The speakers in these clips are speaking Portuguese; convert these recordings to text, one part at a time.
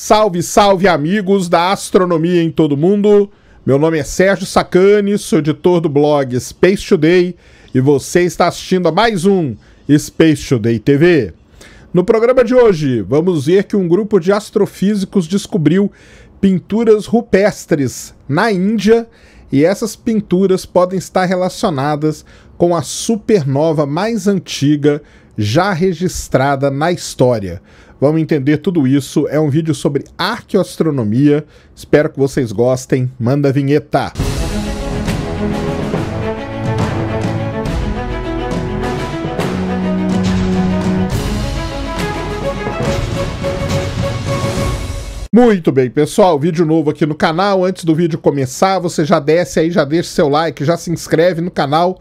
Salve, salve amigos da astronomia em todo mundo. Meu nome é Sérgio Sacani, sou editor do blog Space Today e você está assistindo a mais um Space Today TV. No programa de hoje, vamos ver que um grupo de astrofísicos descobriu pinturas rupestres na Índia e essas pinturas podem estar relacionadas com a supernova mais antiga já registrada na história. Vamos entender tudo isso. É um vídeo sobre arqueoastronomia. Espero que vocês gostem. Manda a vinheta! Muito bem, pessoal, vídeo novo aqui no canal. Antes do vídeo começar, você já desce aí, já deixa seu like, já se inscreve no canal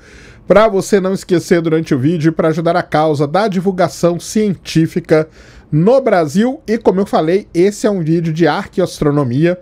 para você não esquecer durante o vídeo e para ajudar a causa da divulgação científica no Brasil. E como eu falei, esse é um vídeo de arqueoastronomia,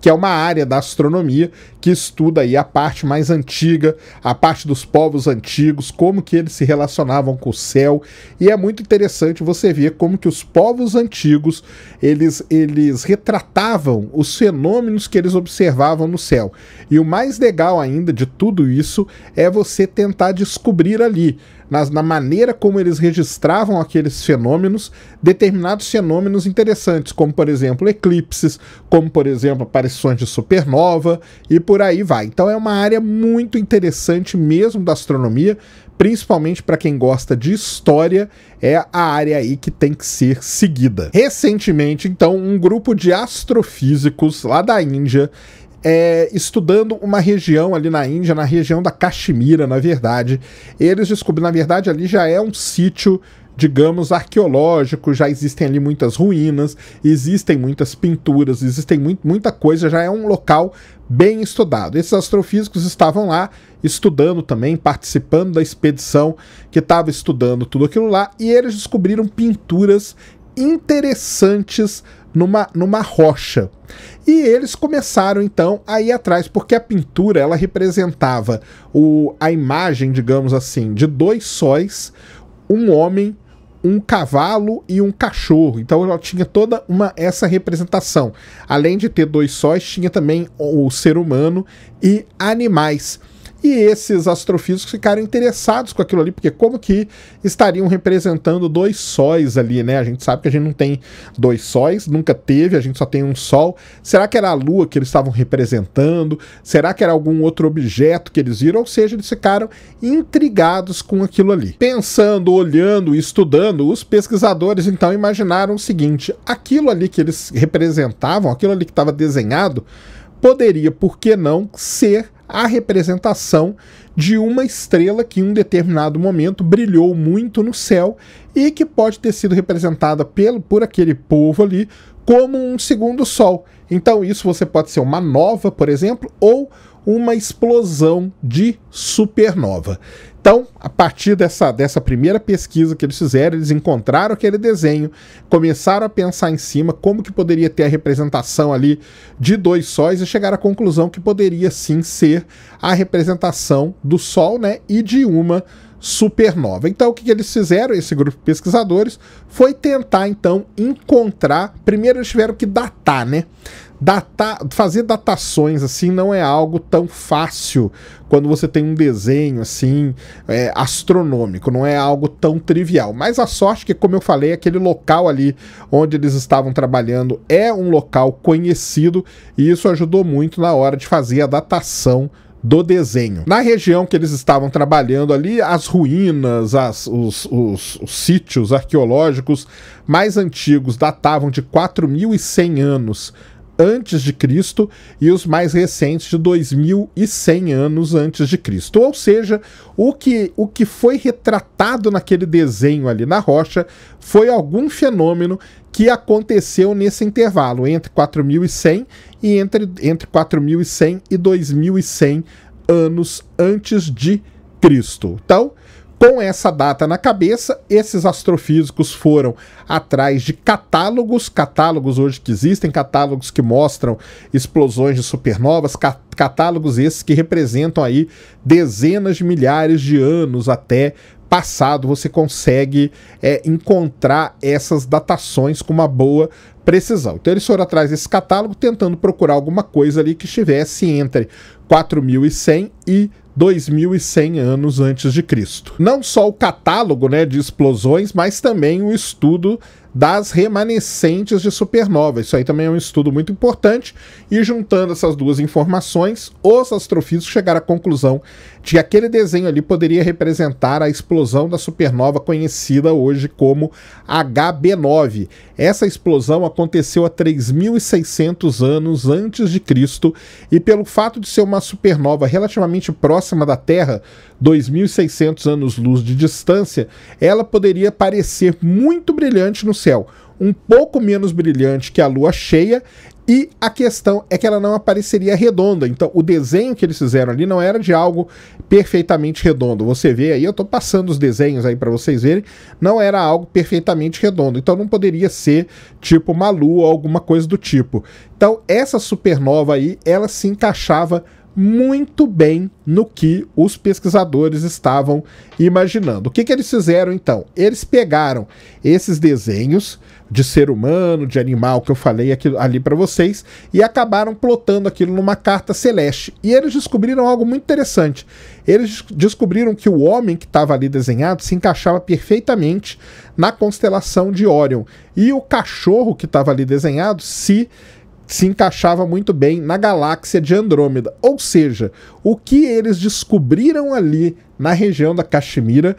que é uma área da astronomia que estuda aí a parte mais antiga, a parte dos povos antigos, como que eles se relacionavam com o céu, e é muito interessante você ver como que os povos antigos, eles eles retratavam os fenômenos que eles observavam no céu. E o mais legal ainda de tudo isso é você tentar descobrir ali nas, na maneira como eles registravam aqueles fenômenos, determinados fenômenos interessantes, como por exemplo eclipses, como por exemplo aparições de supernova e por aí vai. Então é uma área muito interessante mesmo da astronomia, principalmente para quem gosta de história, é a área aí que tem que ser seguida. Recentemente, então, um grupo de astrofísicos lá da Índia é, estudando uma região ali na Índia, na região da Caxemira, na verdade. Eles descobriram, na verdade, ali já é um sítio digamos, arqueológico, já existem ali muitas ruínas, existem muitas pinturas, existem muita coisa, já é um local bem estudado. Esses astrofísicos estavam lá estudando também, participando da expedição que estava estudando tudo aquilo lá, e eles descobriram pinturas interessantes numa, numa rocha. E eles começaram então a ir atrás, porque a pintura ela representava o, a imagem, digamos assim, de dois sóis, um homem um cavalo e um cachorro. Então ela tinha toda uma essa representação. Além de ter dois sóis, tinha também o ser humano e animais e esses astrofísicos ficaram interessados com aquilo ali, porque como que estariam representando dois sóis ali, né? A gente sabe que a gente não tem dois sóis, nunca teve, a gente só tem um sol. Será que era a Lua que eles estavam representando? Será que era algum outro objeto que eles viram? Ou seja, eles ficaram intrigados com aquilo ali. Pensando, olhando, estudando, os pesquisadores então imaginaram o seguinte: aquilo ali que eles representavam, aquilo ali que estava desenhado, poderia, por que não, ser a representação de uma estrela que em um determinado momento brilhou muito no céu e que pode ter sido representada pelo, por aquele povo ali como um segundo sol. Então, isso você pode ser uma nova, por exemplo, ou uma explosão de supernova. Então, a partir dessa, dessa primeira pesquisa que eles fizeram, eles encontraram aquele desenho, começaram a pensar em cima como que poderia ter a representação ali de dois sóis e chegaram à conclusão que poderia sim ser a representação do Sol né, e de uma supernova. Então, o que, que, eles fizeram, esse grupo de pesquisadores, foi tentar, então, encontrar. Primeiro, eles tiveram que datar, né? Data, fazer datações assim não é algo tão fácil quando você tem um desenho assim é, astronômico, não é algo tão trivial. Mas a sorte que, como eu falei, aquele local ali onde eles estavam trabalhando é um local conhecido e isso ajudou muito na hora de fazer a datação do desenho. Na região que eles estavam trabalhando ali, as ruínas, as, os, os, os, sítios arqueológicos mais antigos datavam de 4.100 anos antes de Cristo e os mais recentes de 2100 anos antes de Cristo. Ou seja, o que, o que foi retratado naquele desenho ali na rocha foi algum fenômeno que aconteceu nesse intervalo entre 4100 e entre entre 4100 e 2100 anos antes de Cristo. Então, com essa data na cabeça, esses astrofísicos foram atrás de catálogos, catálogos hoje que existem, catálogos que mostram explosões de supernovas, catálogos esses que representam aí dezenas de milhares de anos até passado. Você consegue é, encontrar essas datações com uma boa precisão. Então eles foram atrás desse catálogo tentando procurar alguma coisa ali que estivesse entre 4100 e 2100 anos antes de Cristo. Não só o catálogo né, de explosões, mas também o estudo das remanescentes de supernovas. Isso aí também é um estudo muito importante. E juntando essas duas informações, os astrofísicos chegaram à conclusão de que aquele desenho ali poderia representar a explosão da supernova conhecida hoje como HB9. Essa explosão aconteceu há 3.600 anos antes de Cristo e pelo fato de ser uma supernova relativamente próxima da Terra, 2.600 anos-luz de distância, ela poderia parecer muito brilhante no céu céu um pouco menos brilhante que a lua cheia e a questão é que ela não apareceria redonda. Então, o desenho que eles fizeram ali não era de algo perfeitamente redondo. Você vê aí, eu estou passando os desenhos aí para vocês verem, não era algo perfeitamente redondo. Então, não poderia ser tipo uma lua ou alguma coisa do tipo. Então, essa supernova aí, ela se encaixava muito bem no que os pesquisadores estavam imaginando. O que, que eles fizeram então? Eles pegaram esses desenhos de ser humano, de animal que eu falei aqui, ali para vocês e acabaram plotando aquilo numa carta celeste. E eles descobriram algo muito interessante. Eles descobriram que o homem que estava ali desenhado se encaixava perfeitamente na constelação de Orion e o cachorro que estava ali desenhado se se encaixava muito bem na galáxia de Andrômeda. Ou seja, o que eles descobriram ali na região da Caxemira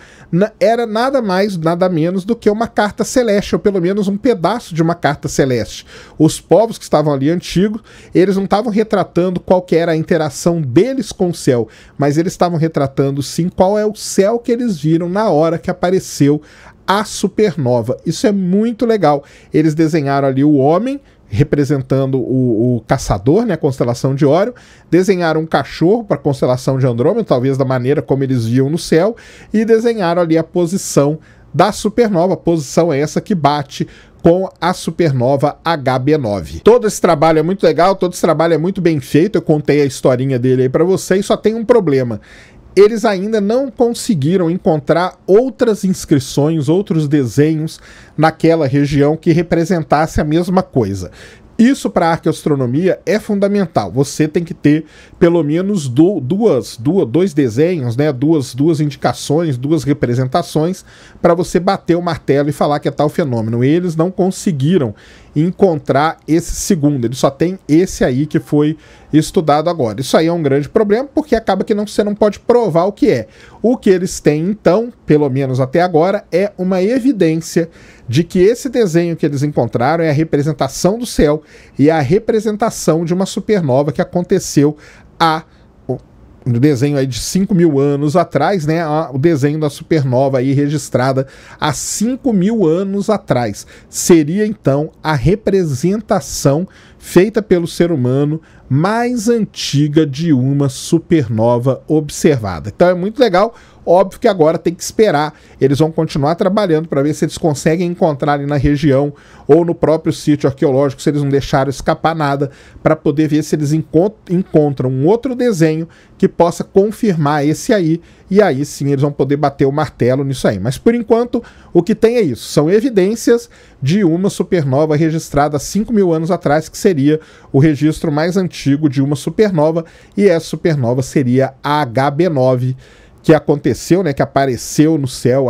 era nada mais, nada menos do que uma carta celeste, ou pelo menos um pedaço de uma carta celeste. Os povos que estavam ali antigos, eles não estavam retratando qual que era a interação deles com o céu, mas eles estavam retratando sim qual é o céu que eles viram na hora que apareceu a supernova. Isso é muito legal. Eles desenharam ali o homem representando o, o, caçador, né, a constelação de Órion, desenharam um cachorro para a constelação de Andrômeda, talvez da maneira como eles viam no céu, e desenharam ali a posição da supernova, a posição é essa que bate com a supernova HB9. Todo esse trabalho é muito legal, todo esse trabalho é muito bem feito, eu contei a historinha dele aí para vocês, só tem um problema eles ainda não conseguiram encontrar outras inscrições, outros desenhos naquela região que representasse a mesma coisa. Isso para a arqueoastronomia é fundamental. Você tem que ter pelo menos do, duas, duas, dois desenhos, né? duas, duas indicações, duas representações para você bater o martelo e falar que é tal fenômeno. eles não conseguiram encontrar esse segundo. Ele só tem esse aí que foi estudado agora. Isso aí é um grande problema porque acaba que não, você não pode provar o que é. O que eles têm, então, pelo menos até agora, é uma evidência de que esse desenho que eles encontraram é a representação do céu e a representação de uma supernova que aconteceu há no desenho aí de 5 mil anos atrás, né? O desenho da supernova aí registrada há 5 mil anos atrás. Seria então a representação feita pelo ser humano, mais antiga de uma supernova observada. Então é muito legal. Óbvio que agora tem que esperar. Eles vão continuar trabalhando para ver se eles conseguem encontrar ali na região ou no próprio sítio arqueológico, se eles não deixaram escapar nada, para poder ver se eles encont encontram um outro desenho que possa confirmar esse aí e aí sim eles vão poder bater o martelo nisso aí. Mas por enquanto, o que tem é isso: são evidências de uma supernova registrada 5 mil anos atrás, que seria o registro mais antigo de uma supernova, e essa supernova seria a HB9, que aconteceu, né, que apareceu no céu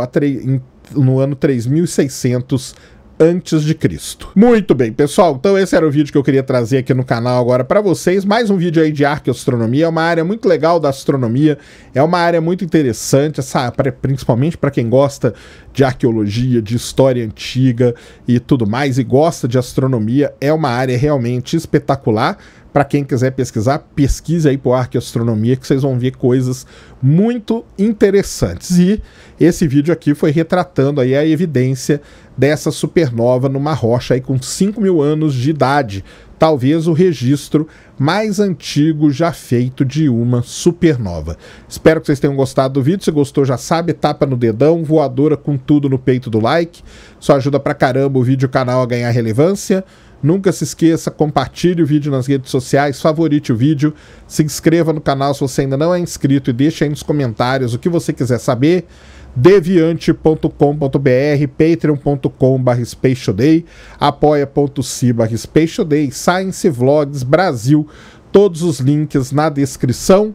no ano 3600 antes de Cristo. Muito bem, pessoal, então esse era o vídeo que eu queria trazer aqui no canal agora para vocês, mais um vídeo aí de arqueoastronomia, é uma área muito legal da astronomia, é uma área muito interessante, essa, principalmente para quem gosta de arqueologia, de história antiga e tudo mais, e gosta de astronomia, é uma área realmente espetacular, para quem quiser pesquisar, pesquise aí por Arqueastronomia que vocês vão ver coisas muito interessantes. E esse vídeo aqui foi retratando aí a evidência dessa supernova numa rocha aí com 5 mil anos de idade. Talvez o registro mais antigo já feito de uma supernova. Espero que vocês tenham gostado do vídeo. Se gostou, já sabe, tapa no dedão, voadora com tudo no peito do like. Isso ajuda pra caramba o vídeo e o canal a ganhar relevância. Nunca se esqueça, compartilhe o vídeo nas redes sociais, favorite o vídeo, se inscreva no canal se você ainda não é inscrito e deixe aí nos comentários o que você quiser saber. deviante.com.br, patreon.com.br spacetoday, apoia.se.br spacetoday, Science Vlogs Brasil, todos os links na descrição.